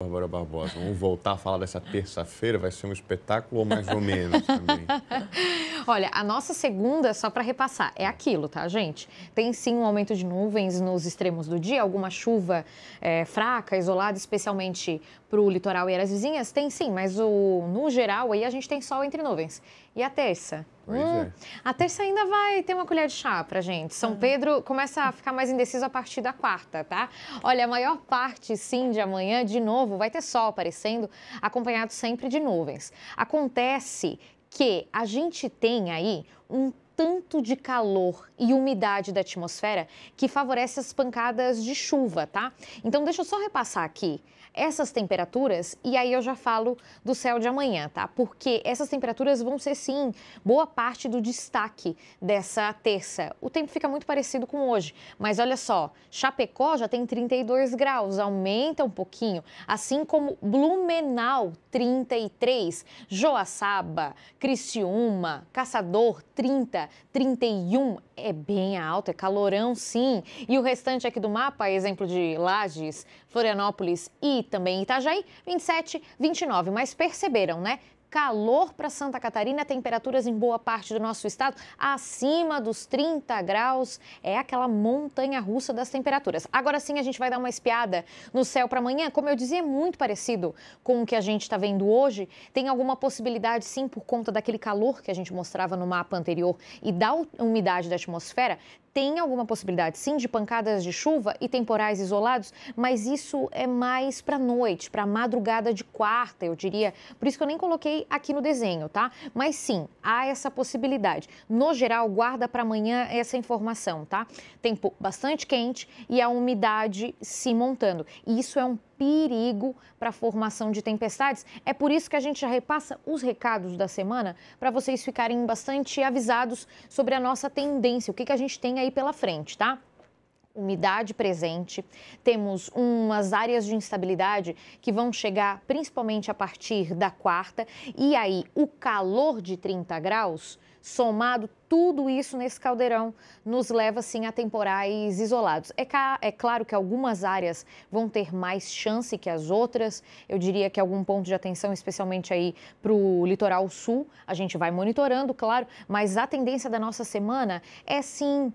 Bárbara Barbosa, vamos voltar a falar dessa terça-feira, vai ser um espetáculo ou mais ou menos também? Olha, a nossa segunda, só para repassar, é aquilo, tá, gente? Tem sim um aumento de nuvens nos extremos do dia, alguma chuva é, fraca, isolada, especialmente para o litoral e áreas vizinhas? Tem sim, mas o, no geral aí a gente tem sol entre nuvens. E a terça? hum, é. A terça ainda vai ter uma colher de chá pra gente. São ah. Pedro começa a ficar mais indeciso a partir da quarta, tá? Olha, a maior parte, sim, de amanhã, de novo, vai ter sol aparecendo, acompanhado sempre de nuvens. Acontece que a gente tem aí um tanto de calor e umidade da atmosfera que favorece as pancadas de chuva, tá? Então deixa eu só repassar aqui essas temperaturas e aí eu já falo do céu de amanhã, tá? Porque essas temperaturas vão ser sim boa parte do destaque dessa terça. O tempo fica muito parecido com hoje, mas olha só, Chapecó já tem 32 graus, aumenta um pouquinho, assim como Blumenau 33, Joaçaba, Criciúma, Caçador 30, 31 é bem alto, é calorão sim. E o restante aqui do mapa, exemplo de Lages, Florianópolis e também Itajaí, 27, 29. Mas perceberam, né? calor para Santa Catarina, temperaturas em boa parte do nosso estado acima dos 30 graus. É aquela montanha russa das temperaturas. Agora sim a gente vai dar uma espiada no céu para amanhã. Como eu dizia, é muito parecido com o que a gente está vendo hoje. Tem alguma possibilidade, sim, por conta daquele calor que a gente mostrava no mapa anterior e da umidade da atmosfera, tem alguma possibilidade, sim, de pancadas de chuva e temporais isolados, mas isso é mais para noite, para madrugada de quarta, eu diria. Por isso que eu nem coloquei aqui no desenho, tá? Mas sim, há essa possibilidade. No geral, guarda para amanhã essa informação, tá? Tempo bastante quente e a umidade se montando. E isso é um perigo para a formação de tempestades. É por isso que a gente já repassa os recados da semana para vocês ficarem bastante avisados sobre a nossa tendência, o que, que a gente tem aí pela frente, tá? umidade presente, temos umas áreas de instabilidade que vão chegar principalmente a partir da quarta, e aí o calor de 30 graus. Somado tudo isso nesse caldeirão, nos leva sim a temporais isolados. É, é claro que algumas áreas vão ter mais chance que as outras. Eu diria que algum ponto de atenção, especialmente aí para o litoral sul, a gente vai monitorando, claro, mas a tendência da nossa semana é sim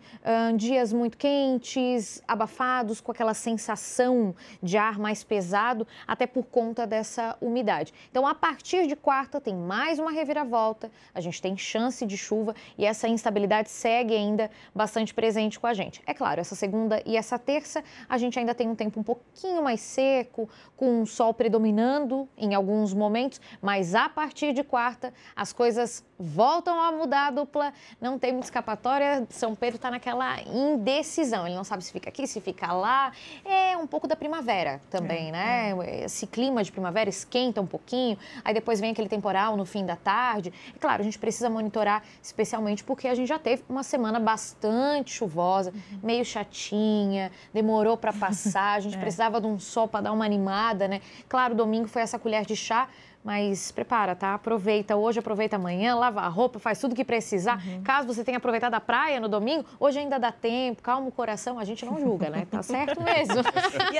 uh, dias muito quentes mais abafados, com aquela sensação de ar mais pesado, até por conta dessa umidade. Então, a partir de quarta, tem mais uma reviravolta, a gente tem chance de chuva e essa instabilidade segue ainda bastante presente com a gente. É claro, essa segunda e essa terça, a gente ainda tem um tempo um pouquinho mais seco, com o sol predominando em alguns momentos, mas a partir de quarta, as coisas voltam a mudar a dupla, não tem muita escapatória. São Pedro está naquela indecisão, ele não sabe sabe se fica aqui, se fica lá. É um pouco da primavera também, é, né? É. Esse clima de primavera esquenta um pouquinho, aí depois vem aquele temporal no fim da tarde. E é claro, a gente precisa monitorar especialmente porque a gente já teve uma semana bastante chuvosa, uhum. meio chatinha, demorou para passar, a gente é. precisava de um sol para dar uma animada, né? Claro, domingo foi essa colher de chá, mas prepara, tá? Aproveita hoje, aproveita amanhã, lava a roupa, faz tudo que precisar. Uhum. Caso você tenha aproveitado a praia no domingo, hoje ainda dá tempo, calma o coração, a gente não julga, né? Tá certo mesmo.